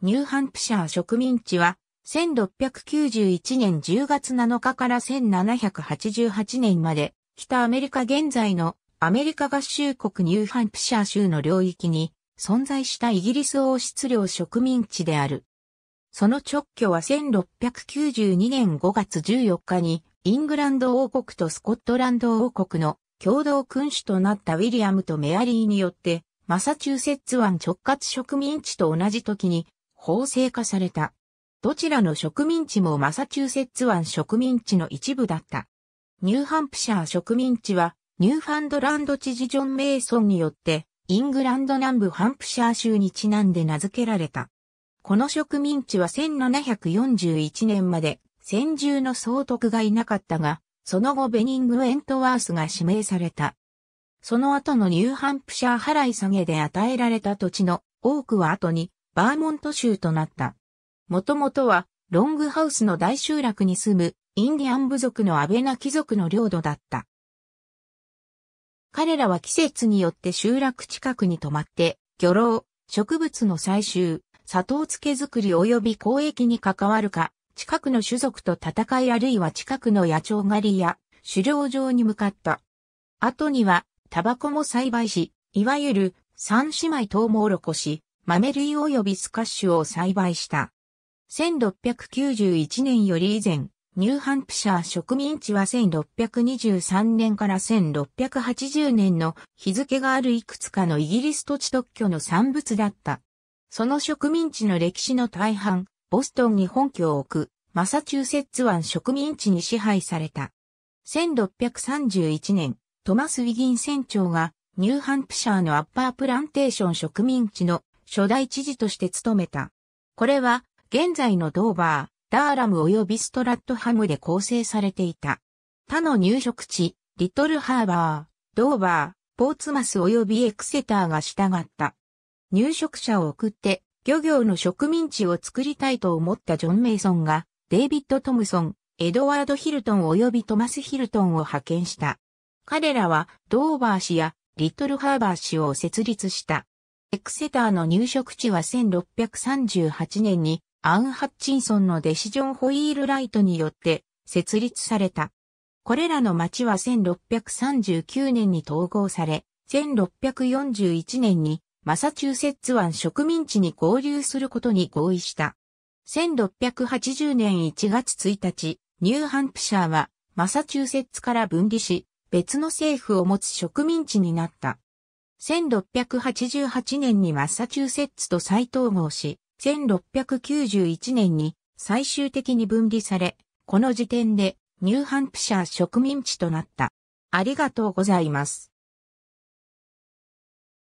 ニューハンプシャー植民地は、1691年10月7日から1788年まで、北アメリカ現在のアメリカ合衆国ニューハンプシャー州の領域に存在したイギリス王室領植民地である。その直挙は1692年5月14日にイングランド王国とスコットランド王国の共同君主となったウィリアムとメアリーによってマサチューセッツ湾直轄植民地と同じ時に法制化された。どちらの植民地もマサチューセッツ湾植民地の一部だった。ニューハンプシャー植民地は、ニューファンドランド知事ジョン・メイソンによって、イングランド南部ハンプシャー州にちなんで名付けられた。この植民地は1741年まで先住の総督がいなかったが、その後ベニング・エントワースが指名された。その後のニューハンプシャー払い下げで与えられた土地の多くは後にバーモント州となった。もともとは、ロングハウスの大集落に住むインディアン部族のアベナ貴族の領土だった。彼らは季節によって集落近くに泊まって、漁労、植物の採集、砂糖漬け作り及び交易に関わるか、近くの種族と戦いあるいは近くの野鳥狩りや狩猟場に向かった。後には、タバコも栽培し、いわゆる三姉妹トウモロコシ、豆類及びスカッシュを栽培した。1691年より以前、ニューハンプシャー植民地は1623年から1680年の日付があるいくつかのイギリス土地特許の産物だった。その植民地の歴史の大半、ボストンに本拠を置く、マサチューセッツ湾植民地に支配された。1631年、トマス・ウィギン船長がニューハンプシャーのアッパープランテーション植民地の初代知事として務めた。これは、現在のドーバー、ダーラム及びストラットハムで構成されていた。他の入植地、リトルハーバー、ドーバー、ポーツマス及びエクセターが従った。入植者を送って、漁業の植民地を作りたいと思ったジョン・メイソンが、デイビッド・トムソン、エドワード・ヒルトン及びトマス・ヒルトンを派遣した。彼らは、ドーバー氏やリトルハーバー氏を設立した。エクセターの入植地は1638年にアン・ハッチンソンの弟子ジョン・ホイールライトによって設立された。これらの町は1639年に統合され、1641年にマサチューセッツ湾植民地に合流することに合意した。1680年1月1日、ニューハンプシャーはマサチューセッツから分離し、別の政府を持つ植民地になった。1688年にマッサチューセッツと再統合し、1691年に最終的に分離され、この時点でニューハンプシャー植民地となった。ありがとうございます。